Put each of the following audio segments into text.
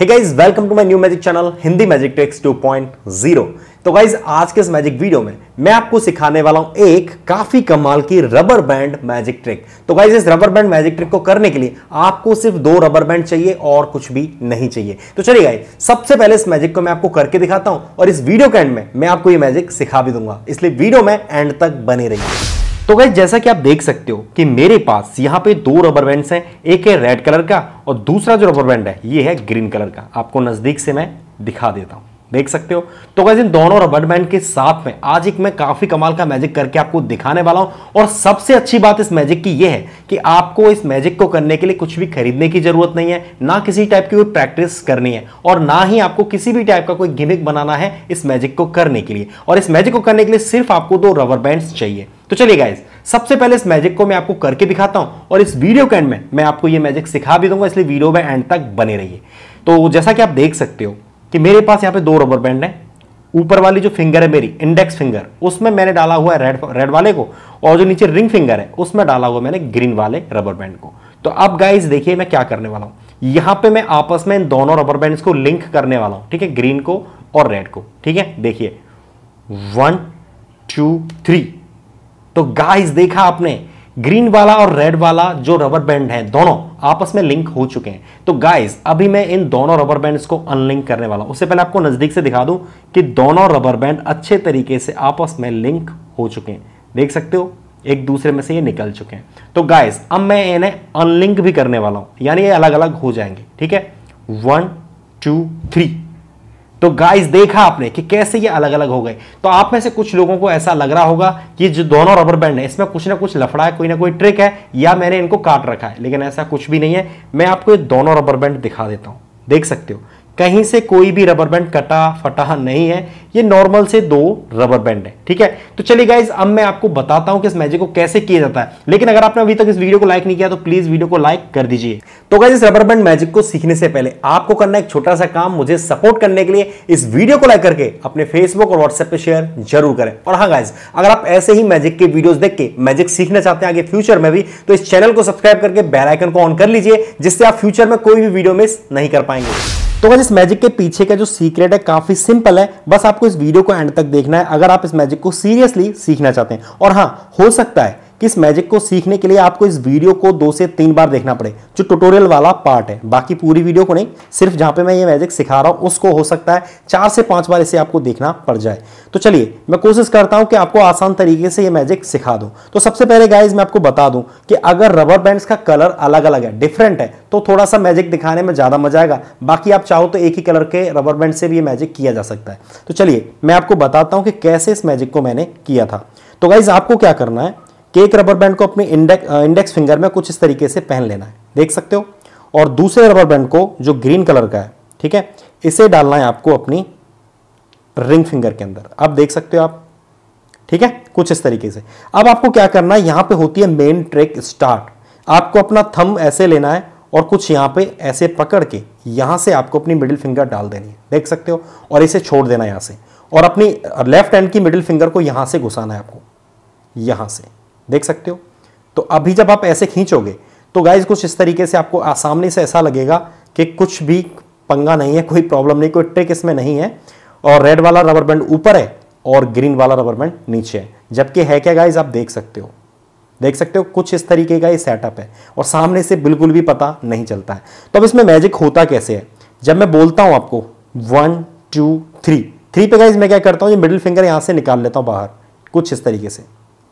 hey guys welcome to my new magic channel Hindi magic techs 2.0 तो guys आज के इस मैजिक वीडियो में मैं आपको सिखाने वाला हूं एक काफी कमाल की रबर बैंड मैजिक ट्रिक तो गाइज इस रबर बैंड मैजिक ट्रिक को करने के लिए आपको सिर्फ दो रबर बैंड चाहिए और कुछ भी नहीं चाहिए तो चलिए गाइज सबसे पहले इस मैजिक को मैं आपको करके दिखाता हूं और इस वीडियो के एंड में मैं आपको ये मैजिक सिखा भी दूंगा इसलिए वीडियो में एंड तक बने रहिए तो गई जैसा कि आप देख सकते हो कि मेरे पास यहाँ पे दो रबर बैंड्स हैं एक है रेड कलर का और दूसरा जो रबर बैंड है ये है ग्रीन कलर का आपको नज़दीक से मैं दिखा देता हूँ देख सकते हो तो गैस इन दोनों रबर बैंड के साथ में आज एक मैं काफ़ी कमाल का मैजिक करके आपको दिखाने वाला हूं और सबसे अच्छी बात इस मैजिक की यह है कि आपको इस मैजिक को करने के लिए कुछ भी खरीदने की जरूरत नहीं है ना किसी टाइप की कोई प्रैक्टिस करनी है और ना ही आपको किसी भी टाइप का कोई गिमिक बनाना है इस मैजिक को करने के लिए और इस मैजिक को करने के लिए सिर्फ आपको दो रबर बैंड चाहिए तो चलिए गाइज सबसे पहले इस मैजिक को मैं आपको करके दिखाता हूं और इस वीडियो के एंड में मैं आपको ये मैजिक सिखा भी दूंगा इसलिए वीडियो में एंड तक बने रहिए तो जैसा कि आप देख सकते हो कि मेरे पास यहां पे दो रबर बैंड है ऊपर वाली जो फिंगर है मेरी इंडेक्स फिंगर उसमें मैंने डाला हुआ है रेड रेड वाले को और जो नीचे रिंग फिंगर है उसमें डाला हुआ मैंने ग्रीन वाले रबर बैंड को तो अब गाइज देखिए मैं क्या करने वाला हूं यहां पर मैं आपस में इन दोनों रबर बैंड को लिंक करने वाला हूं ठीक है ग्रीन को और रेड को ठीक है देखिए वन टू थ्री तो गाइस देखा आपने ग्रीन वाला और रेड वाला जो रबर बैंड है दोनों आपस में लिंक हो चुके हैं तो गाइस अभी मैं इन दोनों रबर बैंड्स को अनलिंक करने वाला हूं उससे पहले आपको नजदीक से दिखा दूं कि दोनों रबर बैंड अच्छे तरीके से आपस में लिंक हो चुके हैं देख सकते हो एक दूसरे में से ये निकल चुके हैं तो गाइस अब मैं इन्हें अनलिंक भी करने वाला हूं यानी ये अलग अलग हो जाएंगे ठीक है वन टू थ्री तो गाइस देखा आपने कि कैसे ये अलग अलग हो गए तो आप में से कुछ लोगों को ऐसा लग रहा होगा कि जो दोनों रबर बैंड है इसमें कुछ ना कुछ लफड़ा है कोई ना कोई ट्रिक है या मैंने इनको काट रखा है लेकिन ऐसा कुछ भी नहीं है मैं आपको ये दोनों रबर बैंड दिखा देता हूं देख सकते हो कहीं से कोई भी रबर बैंड कटा फटा नहीं है ये नॉर्मल से दो रबर बैंड है ठीक है तो चलिए गाइज अब मैं आपको बताता हूं कि इस मैजिक को कैसे किया जाता है लेकिन अगर आपने अभी तक इस वीडियो को लाइक नहीं किया तो प्लीज वीडियो को लाइक कर दीजिए तो गाइज इस रबर बैंड मैजिक को सीखने से पहले आपको करना एक छोटा सा काम मुझे सपोर्ट करने के लिए इस वीडियो को लाइक करके अपने फेसबुक और व्हाट्सएप पर शेयर जरूर करें और हाँ गाइज अगर आप ऐसे ही मैजिक के वीडियोज देख के मैजिक सीखना चाहते हैं आगे फ्यूचर में भी तो इस चैनल को सब्सक्राइब करके बेलाइकन को ऑन कर लीजिए जिससे आप फ्यूचर में कोई भी वीडियो मिस नहीं कर पाएंगे तो इस मैजिक के पीछे का जो सीक्रेट है काफ़ी सिंपल है बस आपको इस वीडियो को एंड तक देखना है अगर आप इस मैजिक को सीरियसली सीखना चाहते हैं और हाँ हो सकता है कि इस मैजिक को सीखने के लिए आपको इस वीडियो को दो से तीन बार देखना पड़े जो ट्यूटोरियल वाला पार्ट है बाकी पूरी वीडियो को नहीं सिर्फ जहां पे मैं ये मैजिक सिखा रहा हूं उसको हो सकता है चार से पांच बार इसे आपको देखना पड़ जाए तो चलिए मैं कोशिश करता हूं कि आपको आसान तरीके से ये मैजिक सिखा दूँ तो सबसे पहले गाइज मैं आपको बता दूं कि अगर रबर बैंड्स का कलर अलग अलग है डिफरेंट है तो थोड़ा सा मैजिक दिखाने में ज़्यादा मजा आएगा बाकी आप चाहो तो एक ही कलर के रबर बैंड से भी ये मैजिक किया जा सकता है तो चलिए मैं आपको बताता हूं कि कैसे इस मैजिक को मैंने किया था तो गाइज आपको क्या करना है कि एक रबर बैंड को अपने इंडेक्स इंडेक्स फिंगर में कुछ इस तरीके से पहन लेना है देख सकते हो और दूसरे रबर बैंड को जो ग्रीन कलर का है ठीक है इसे डालना है आपको अपनी रिंग फिंगर के अंदर अब देख सकते हो आप ठीक है कुछ इस तरीके से अब आपको क्या करना है यहां पे होती है मेन ट्रेक स्टार्ट आपको अपना थंब ऐसे लेना है और कुछ यहां पे ऐसे पकड़ के यहां से आपको अपनी मिडिल फिंगर डाल देनी है देख सकते हो और इसे छोड़ देना है यहां से और अपनी लेफ्ट हैंड की मिडिल फिंगर को यहां से घुसाना है आपको यहां से देख सकते हो तो अभी जब आप ऐसे खींचोगे तो गाइज कुछ इस तरीके से आपको सामने से ऐसा लगेगा कि कुछ भी पंगा नहीं है कोई प्रॉब्लम नहीं कोई ट्रिक इसमें नहीं है और रेड वाला रबर बैंड ऊपर है और ग्रीन वाला रबर बैंड नीचे है जबकि है क्या गाइज आप देख सकते हो देख सकते हो कुछ इस तरीके का ये सेटअप है और सामने से बिल्कुल भी पता नहीं चलता है तो अब इसमें मैजिक होता कैसे है जब मैं बोलता हूं आपको वन टू थ्री थ्री पे गाइज मैं क्या करता हूँ ये मिडिल फिंगर यहां से निकाल लेता हूँ बाहर कुछ इस तरीके से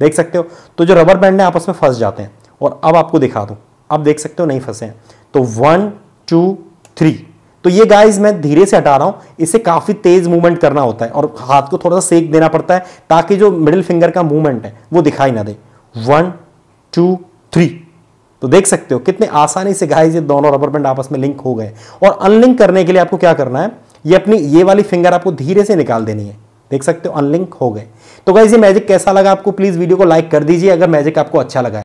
देख सकते हो तो जो रबर बैंड है आपस में फंस जाते हैं और अब आपको दिखा दूं आप देख सकते हो नहीं फंसे हैं तो वन टू थ्री तो ये गाइस मैं धीरे से हटा रहा हूं इसे काफ़ी तेज़ मूवमेंट करना होता है और हाथ को थोड़ा सा सेक देना पड़ता है ताकि जो मिडिल फिंगर का मूवमेंट है वो दिखाई ना दे वन टू थ्री तो देख सकते हो कितने आसानी से गाइस ये दोनों रबर बैंड आपस में लिंक हो गए और अनलिंक करने के लिए आपको क्या करना है ये अपनी ये वाली फिंगर आपको धीरे से निकाल देनी है देख सकते हो अनलिंक हो गए तो गाइज ये मैजिक कैसा लगा आपको प्लीज़ वीडियो को लाइक कर दीजिए अगर मैजिक आपको अच्छा लगा